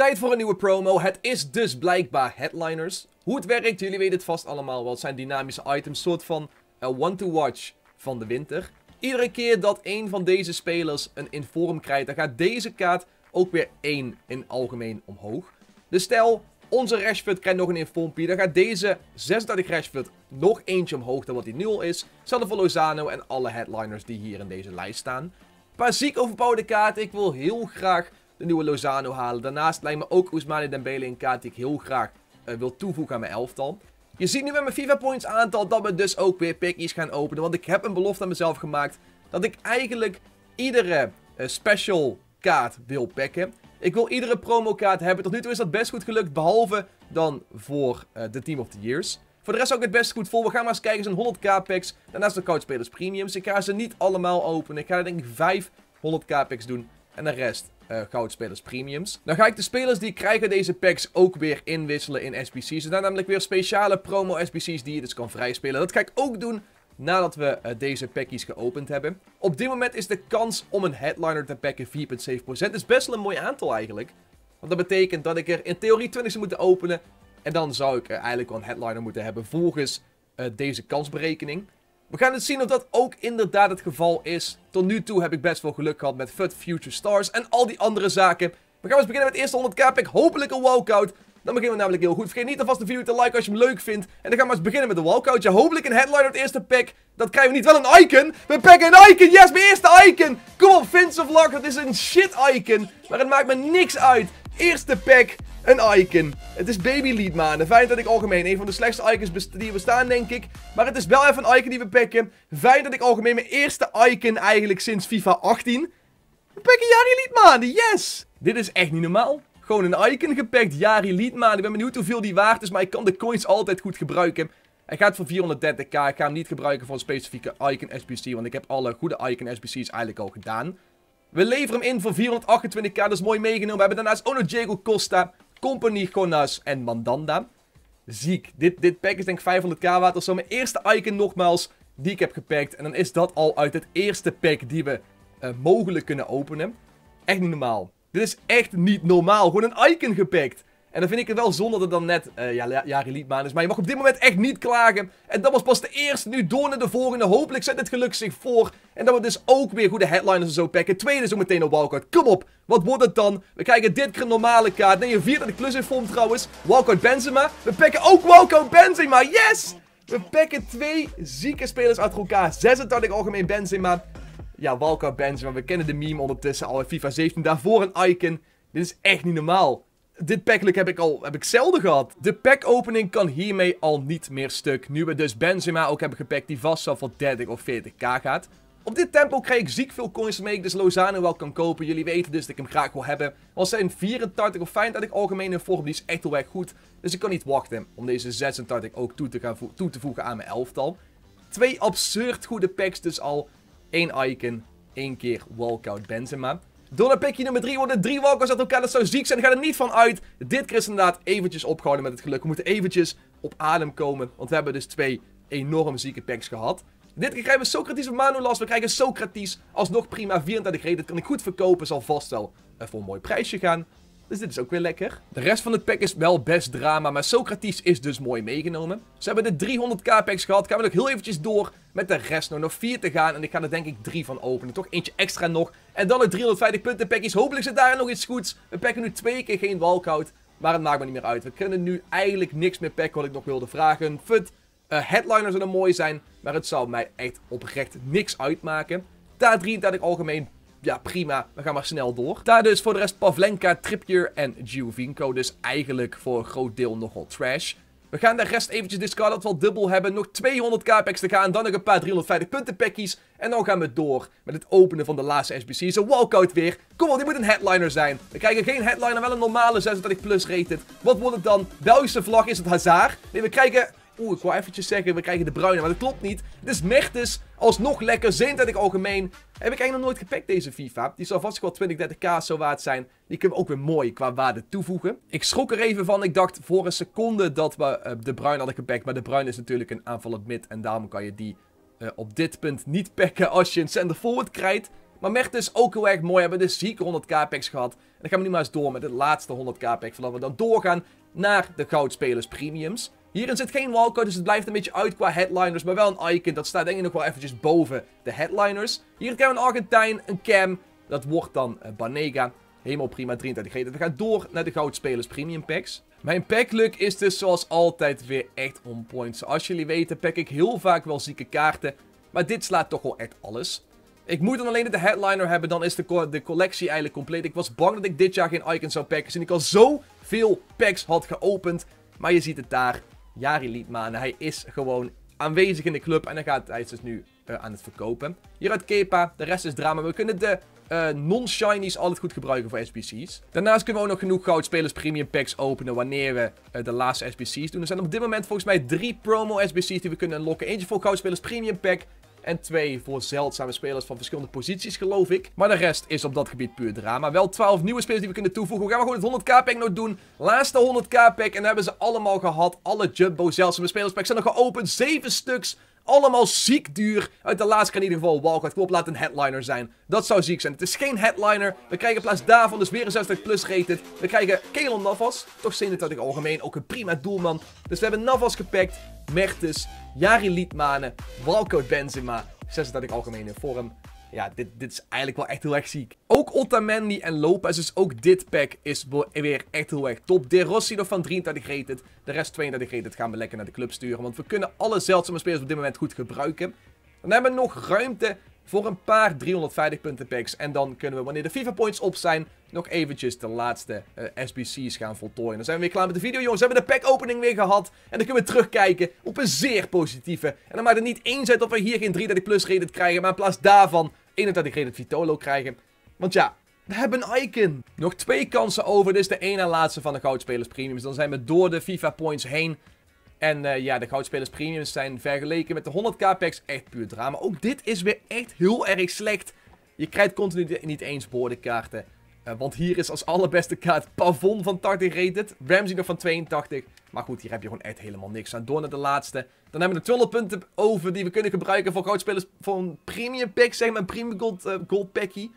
Tijd voor een nieuwe promo. Het is dus blijkbaar Headliners. Hoe het werkt, jullie weten het vast allemaal wel. Het zijn dynamische items, soort van eh, one to watch van de winter. Iedere keer dat een van deze spelers een inform krijgt, dan gaat deze kaart ook weer één in algemeen omhoog. Dus stel, onze Rashford krijgt nog een informpie. Dan gaat deze 36 Rashford nog eentje omhoog dan wat die nul is. Hetzelfde voor Lozano en alle headliners die hier in deze lijst staan. paar ziek overbouwde kaarten. Ik wil heel graag de nieuwe Lozano halen. Daarnaast lijkt me ook Ousmane Dembele en kaart die ik heel graag eh, wil toevoegen aan mijn elftal. Je ziet nu met mijn FIFA points aantal dat we dus ook weer pickies gaan openen. Want ik heb een belofte aan mezelf gemaakt dat ik eigenlijk iedere eh, special kaart wil packen. Ik wil iedere promo kaart hebben. Tot nu toe is dat best goed gelukt, behalve dan voor eh, de Team of the Years. Voor de rest ook het best goed vol. We gaan maar eens kijken. zijn 100k packs. Daarnaast de coachspelers premiums. Ik ga ze niet allemaal openen. Ik ga er denk ik 500 k packs doen. En de rest uh, eh, goudspelers premiums. Dan ga ik de spelers die krijgen deze packs ook weer inwisselen in SBC's. Er zijn namelijk weer speciale promo SBC's die je dus kan vrijspelen. Dat ga ik ook doen nadat we eh, deze packies geopend hebben. Op dit moment is de kans om een headliner te packen 4,7%. Dat is best wel een mooi aantal eigenlijk. Want dat betekent dat ik er in theorie 20 zou moeten openen. En dan zou ik eh, eigenlijk wel een headliner moeten hebben volgens deze kansberekening. We gaan het zien of dat ook inderdaad het geval is. Tot nu toe heb ik best wel geluk gehad met FUT, Future Stars en al die andere zaken. We gaan eens beginnen met het eerste 100k pack, Hopelijk een walkout. Dan beginnen we namelijk heel goed. Vergeet niet alvast de video te liken als je hem leuk vindt. En dan gaan we maar eens beginnen met de walkout. Ja, hopelijk een headliner het eerste pack. Dat krijgen we niet. Wel een icon. We pakken een icon. Yes, mijn eerste icon. Kom op, Vince of Luck. Dat is een shit icon. Maar het maakt me niks uit. Eerste pack. Een icon. Het is baby Fijn dat ik algemeen. Een van de slechtste icons die er bestaan, denk ik. Maar het is wel even een icon die we dat ik algemeen. Mijn eerste icon eigenlijk sinds FIFA 18. We pikken Jari Leadmanen. Yes! Dit is echt niet normaal. Gewoon een icon gepakt. Jari lead Ik ben benieuwd hoeveel die waard is. Maar ik kan de coins altijd goed gebruiken. Hij gaat voor 430k. Ik ga hem niet gebruiken voor een specifieke icon SBC. Want ik heb alle goede icon SBC's eigenlijk al gedaan. We leveren hem in voor 428k. Dat is mooi meegenomen. We hebben daarnaast ook nog Diego Costa. Company, Gonas en Mandanda. Ziek. Dit, dit pack is denk ik 500k waard zo. Mijn eerste icon nogmaals die ik heb gepakt. En dan is dat al uit het eerste pack die we eh, mogelijk kunnen openen. Echt niet normaal. Dit is echt niet normaal. Gewoon een icon gepakt. En dan vind ik het wel zonde dat het dan net uh, ja, Jari is. Maar je mag op dit moment echt niet klagen. En dat was pas de eerste. Nu door naar de volgende. Hopelijk zet het geluk zich voor. En dat we dus ook weer goede headliners en zo pakken. Tweede zo meteen op Walcott. Kom op. Wat wordt het dan? We krijgen dit keer een normale kaart. Nee, een vierde de klus in vorm trouwens. Walcott Benzema. We pakken ook Walcott Benzema. Yes! We pakken twee zieke spelers uit elkaar. 86 algemeen Benzema. Ja, Walcott Benzema. We kennen de meme ondertussen al. FIFA 17. Daarvoor een icon. Dit is echt niet normaal dit packelijk heb ik al heb ik zelden gehad. De pack opening kan hiermee al niet meer stuk. Nu we dus Benzema ook hebben gepakt die vast zal voor 30 of 40k gaat. Op dit tempo krijg ik ziek veel coins mee, dus Lozano wel kan kopen. Jullie weten dus dat ik hem graag wil hebben. Was zijn 84 of 85 algemene vorm, die is echt heel goed. Dus ik kan niet wachten om deze 86 ook toe te, gaan toe te voegen aan mijn elftal. Twee absurd goede packs dus al. Eén icon, één keer walkout Benzema. Door nummer 3 worden drie walkers uit elkaar. Dat zou ziek zijn. Ik ga er niet van uit. Dit keer is inderdaad eventjes opgehouden met het geluk. We moeten eventjes op adem komen. Want we hebben dus twee enorm zieke packs gehad. Dit keer krijgen we Socrates of Manolas. We krijgen Socrates. Alsnog prima. 34 reden. Dat kan ik goed verkopen. Zal vast wel voor een mooi prijsje gaan. Dus dit is ook weer lekker. De rest van het pack is wel best drama, maar Socrates is dus mooi meegenomen. Ze hebben de 300k packs gehad. Gaan we ook heel eventjes door met de rest. Nog, nog vier te gaan en ik ga er denk ik drie van openen. Toch eentje extra nog. En dan het 350 punten packjes. Hopelijk zit daar nog iets goeds. We packen nu twee keer geen walkout. Maar het maakt me niet meer uit. We kunnen nu eigenlijk niks meer packen wat ik nog wilde vragen. Fut, uh, headliners zullen mooi zijn. Maar het zou mij echt oprecht niks uitmaken. Daar drie dat ik algemeen ja prima, we gaan maar snel door. Daar dus voor de rest Pavlenka, Trippier en Giovinco. Dus eigenlijk voor een groot deel nogal trash. We gaan de rest eventjes discarden dat we al dubbel hebben. Nog 200 capex te gaan. Dan nog een paar 350 punten packies. En dan gaan we door met het openen van de laatste SBC's. Een walkout weer. Kom op, dit moet een headliner zijn. We krijgen geen headliner, wel een normale 36 plus rated. Wat wordt het dan? Belgische vlag, is het Hazard? Nee, we krijgen Oeh, ik wou eventjes zeggen, we krijgen de bruine, maar dat klopt niet. Het is dus alsnog lekker, ik algemeen. Heb ik eigenlijk nog nooit gepakt deze FIFA. Die zal vast wel 20, 30k zo waard zijn. Die kunnen we ook weer mooi qua waarde toevoegen. Ik schrok er even van. Ik dacht voor een seconde dat we eh, de bruin hadden gepakt. Maar de bruin is natuurlijk een aanvallend mid. En daarom kan je die eh, op dit punt niet pakken als je een center forward krijgt. Maar Mertens ook heel erg mooi. Hebben dus zieke 100k packs gehad. En dan gaan we nu maar eens door met het laatste 100k pack. Voordat we dan doorgaan naar de goudspelers premiums. Hierin zit geen wildcard, dus het blijft een beetje uit qua headliners. Maar wel een icon, dat staat denk ik nog wel eventjes boven de headliners. Hier krijgen we een Argentijn, een Cam. Dat wordt dan eh, Banega. Helemaal prima, 33 We gaan door naar de goudspelers premium packs. Mijn packluck is dus zoals altijd weer echt on point. Zoals jullie weten pack ik heel vaak wel zieke kaarten. Maar dit slaat toch wel echt alles. Ik moet dan alleen de headliner hebben, dan is de, de collectie eigenlijk compleet. Ik was bang dat ik dit jaar geen icon zou packen. zien ik al zoveel packs had geopend. Maar je ziet het daar. Jari Liedman. Hij is gewoon aanwezig in de club. En hij, gaat, hij is dus nu eh, aan het verkopen. Hieruit Kepa. De rest is drama. We kunnen de eh, non-shinies altijd goed gebruiken voor SBC's. Daarnaast kunnen we ook nog genoeg goudspelers premium packs openen wanneer we eh, de laatste SBC's doen. Er zijn op dit moment volgens mij drie promo SBC's die we kunnen unlocken. Eentje voor goudspelers premium pack, en twee voor zeldzame spelers van verschillende posities, geloof ik. Maar de rest is op dat gebied puur drama. Wel 12 nieuwe spelers die we kunnen toevoegen. We gaan maar gewoon het 100k pack nog doen. Laatste 100k pack. En hebben ze allemaal gehad. Alle jumbo zeldzame spelers packs zijn nog geopend. Zeven stuks. Allemaal ziek duur. Uit de kan in ieder geval Walcott. Klopt, laat een headliner zijn. Dat zou ziek zijn. Het is geen headliner. We krijgen in plaats daarvan dus weer een 60 plus rated. We krijgen Kelon Navas. Toch 37 algemeen. Ook een prima doelman. Dus we hebben Navas gepakt. Mertens. Jari Liedmanen. Walcott Benzema. 36 algemene vorm. Ja, dit, dit is eigenlijk wel echt heel erg ziek. Ook Otamendi en Lopez, dus ook dit pack is weer echt heel erg top. De Rossi nog van 33 rated, de rest 32 rated gaan we lekker naar de club sturen. Want we kunnen alle zeldzame spelers op dit moment goed gebruiken. Dan hebben we nog ruimte voor een paar 350 punten packs. En dan kunnen we, wanneer de FIFA points op zijn, nog eventjes de laatste eh, SBC's gaan voltooien. Dan zijn we weer klaar met de video, jongens. We hebben de pack opening weer gehad. En dan kunnen we terugkijken op een zeer positieve. En dan maakt het niet eens uit dat we hier geen 330 plus rated krijgen. Maar in plaats daarvan 31 Credit Vitolo krijgen. Want ja, we hebben een icon. Nog twee kansen over. Dit is de ene en laatste van de Goudspelers Premiums. Dan zijn we door de FIFA Points heen. En eh, ja, de Goudspelers Premiums zijn vergeleken met de 100k packs echt puur drama. Ook dit is weer echt heel erg slecht. Je krijgt continu niet eens boordenkaarten. Eh, want hier is als allerbeste kaart Pavon van 80 rated. Ramsey van 82. Maar goed, hier heb je gewoon echt helemaal niks aan. Door naar de laatste. Dan hebben we de 12 punten over die we kunnen gebruiken voor goudspelers. Voor een premium pack, zeg maar. Een premium gold, eh, gold packie.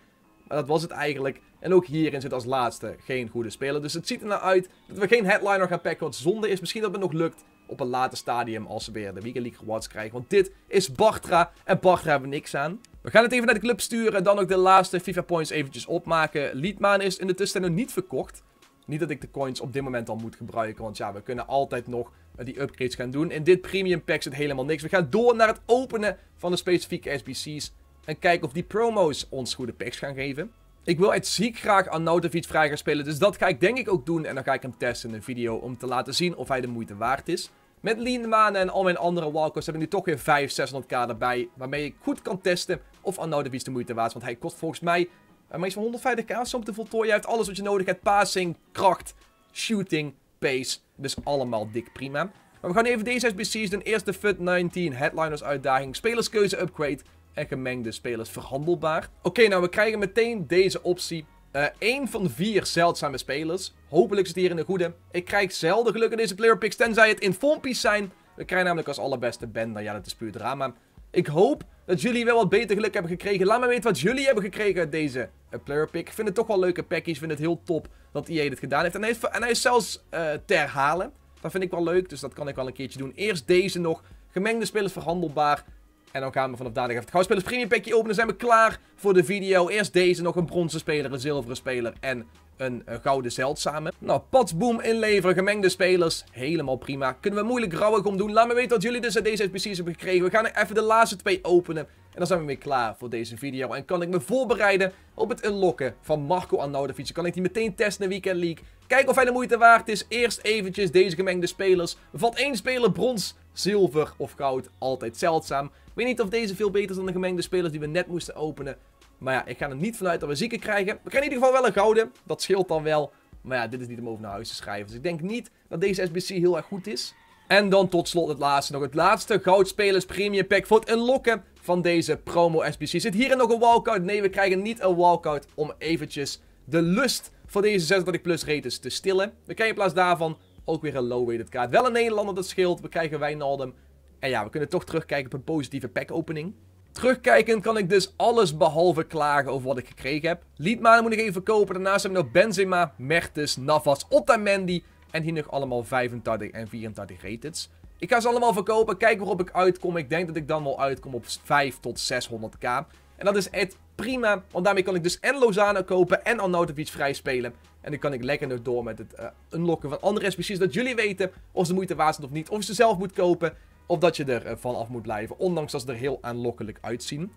Maar dat was het eigenlijk. En ook hierin zit als laatste geen goede speler. Dus het ziet er nou uit dat we geen headliner gaan packen. Wat zonde is. Misschien dat het nog lukt op een later stadium als we weer de weekly League rewards krijgen. Want dit is Bartra en Bartra hebben we niks aan. We gaan het even naar de club sturen en dan ook de laatste FIFA points eventjes opmaken. Liedmaan is in de tussentijd nog niet verkocht. Niet dat ik de coins op dit moment al moet gebruiken. Want ja, we kunnen altijd nog die upgrades gaan doen. In dit premium pack zit helemaal niks. We gaan door naar het openen van de specifieke SBC's. En kijken of die promo's ons goede packs gaan geven. Ik wil het ziek graag Arnautovic vrij gaan spelen. Dus dat ga ik denk ik ook doen. En dan ga ik hem testen in een video om te laten zien of hij de moeite waard is. Met Liendemaan en al mijn andere walkers heb ik nu toch weer 5 600k erbij. Waarmee ik goed kan testen of Arnautovic de moeite waard is. Want hij kost volgens mij eh, maar iets van 150k om te voltooien. Je hebt alles wat je nodig hebt. Passing, kracht, shooting, pace. Dus allemaal dik prima. Maar we gaan even deze SBC's doen. Eerste FUT19 Headliners uitdaging. Spelerskeuze upgrade. En gemengde spelers verhandelbaar. Oké, nou we krijgen meteen deze optie. Eén eh, van vier zeldzame spelers. Hopelijk zit hier in de goede. Ik krijg zelden geluk in deze player picks, tenzij het in Fompies zijn. We krijgen namelijk als allerbeste Bender. Ja, dat is puur drama. Ik hoop dat jullie wel wat beter geluk hebben gekregen. Laat me weten wat jullie hebben gekregen uit deze eh, player pick. Ik vind het toch wel leuke packies. Ik vind het heel top dat EA dit gedaan heeft. En hij, en hij is zelfs uh, eh, te herhalen. Dat vind ik wel leuk, dus dat kan ik wel een keertje doen. Eerst deze nog. Gemengde spelers verhandelbaar. En dan gaan we vanaf dadelijk even het gouden spelers premium packje openen. Dan zijn we klaar voor de video. Eerst deze, nog een bronzen speler, een zilveren speler en een, eh, gouden zeldzame. Nou, patsboom inleveren, gemengde spelers. Helemaal prima. Kunnen we moeilijk rouwig om doen. Laat me weten wat jullie dus aan deze SBC's hebben gekregen. We gaan even de laatste twee openen. En dan zijn we weer klaar voor deze video. En kan ik me voorbereiden op het unlocken van Marco Arnautovic. Kan ik die meteen testen in Weekend League. Kijken of hij de moeite waard is. Eerst eventjes deze gemengde spelers. Valt één speler brons, zilver of goud. Altijd zeldzaam. weet niet of deze veel beter is dan de gemengde spelers die we net moesten openen. Maar ja, ik ga er niet vanuit dat we zieken krijgen. We krijgen in ieder geval wel een gouden. Dat scheelt dan wel. Maar ja, dit is niet om over naar huis te schrijven. Dus ik denk niet dat deze SBC heel erg goed is. En dan tot slot het laatste nog. Het laatste goudspelers premium pack voor het unlocken van deze promo SBC. Zit hier nog een walkout? Nee, we krijgen niet een walkout om eventjes de lust voor deze 36 plus rates te stillen. We krijgen in plaats daarvan ook weer een low-rated kaart. Wel een Nederlander, dat scheelt. We krijgen Wijnaldum. En ja, we kunnen toch terugkijken op een positieve pack-opening. Terugkijkend kan ik dus alles behalve klagen over wat ik gekregen heb. Liedmanen moet ik even kopen. Daarnaast hebben we nog Benzema, Mertes, Navas, Otamendi, en hier nog allemaal 85 en 84 rateds. Ik ga ze allemaal verkopen. Kijk waarop ik uitkom. Ik denk dat ik dan wel uitkom op 5 tot 600k. En dat is echt prima. Want daarmee kan ik dus en Lozano kopen en Arnautovic vrij spelen. En dan kan ik lekker door met het eh, unlocken van andere SBC's. Dat jullie weten of ze moeite waard zijn of niet. Of je ze zelf moet kopen. Of dat je er eh, vanaf moet blijven. Ondanks dat ze er heel aanlokkelijk uitzien.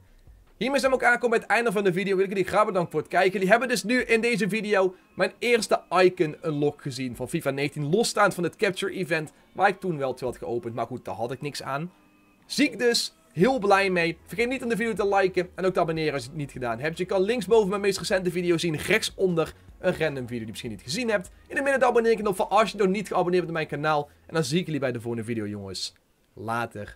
Hiermee zijn we ook aangekomen bij het einde van de video. Wil ik Jullie graag bedankt voor het kijken. Jullie hebben dus nu in deze video mijn eerste icon unlock gezien van FIFA 19. Losstaand van het capture event, waar ik toen wel toe had geopend. Maar goed, daar had ik niks aan. Ziek dus. Heel blij mee. Vergeet niet om de video te liken en ook te abonneren als je het niet gedaan hebt. Je kan linksboven mijn meest recente video zien, rechtsonder een random video die je misschien niet gezien hebt. In de midden ik nog voor als je nog niet geabonneerd bent op mijn kanaal. En dan zie ik jullie bij de volgende video jongens. Later.